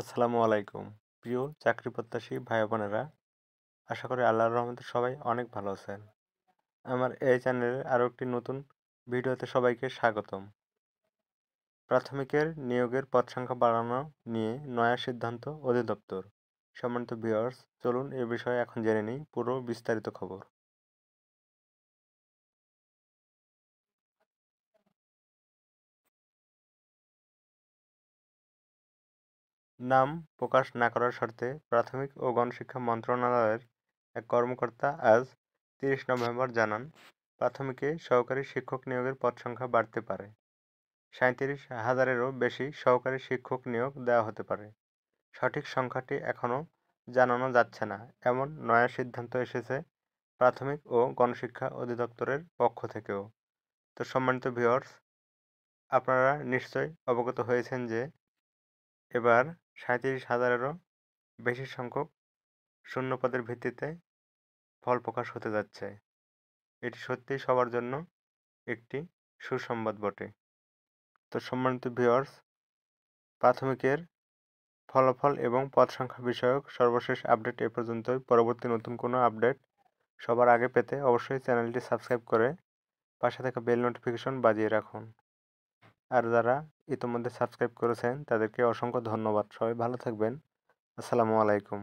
আসসালামু আলাইকুম প্রিয় চাকরি প্রত্যাশী ভাই বোনেরা আশা করি আল্লাহর রহমতে সবাই অনেক ভালো আছেন আমার এই চ্যানেলের আরও একটি নতুন ভিডিওতে সবাইকে স্বাগতম প্রাথমিকের নিয়োগের পদ সংখ্যা বাড়ানো নিয়ে নয়া সিদ্ধান্ত অধিদপ্তর সম্মানিত ভিওয়ার্স চলুন এ বিষয়ে এখন জেনে নিই পুরো বিস্তারিত খবর নাম প্রকাশ না করার শর্তে প্রাথমিক ও গণশিক্ষা মন্ত্রণালয়ের এক কর্মকর্তা আজ তিরিশ নভেম্বর জানান প্রাথমিকে সহকারী শিক্ষক নিয়োগের পদ সংখ্যা বাড়তে পারে সাঁত্রিশ হাজারেরও বেশি সহকারী শিক্ষক নিয়োগ দেওয়া হতে পারে সঠিক সংখ্যাটি এখনও জানানো যাচ্ছে না এমন নয়া সিদ্ধান্ত এসেছে প্রাথমিক ও গণশিক্ষা অধিদপ্তরের পক্ষ থেকেও তো সম্মানিত ভিওর্স আপনারা নিশ্চয়ই অবগত হয়েছেন যে এবার সাঁত্রিশ হাজারেরও বেশি সংখ্যক শূন্যপদের ভিত্তিতে ফল প্রকাশ হতে যাচ্ছে এটি সত্যিই সবার জন্য একটি সুসংবাদ বটে তো সম্মানিত ভিওর্স প্রাথমিকের ফলাফল এবং পদ সংখ্যা বিষয়ক সর্বশেষ আপডেট এ পর্যন্তই পরবর্তী নতুন কোনো আপডেট সবার আগে পেতে অবশ্যই চ্যানেলটি সাবস্ক্রাইব করে পাশে থাকা বেল নোটিফিকেশন বাজিয়ে রাখুন আর যারা ইতিমধ্যে সাবস্ক্রাইব করেছেন তাদেরকে অসংখ্য ধন্যবাদ সবাই ভালো থাকবেন আসসালামু আলাইকুম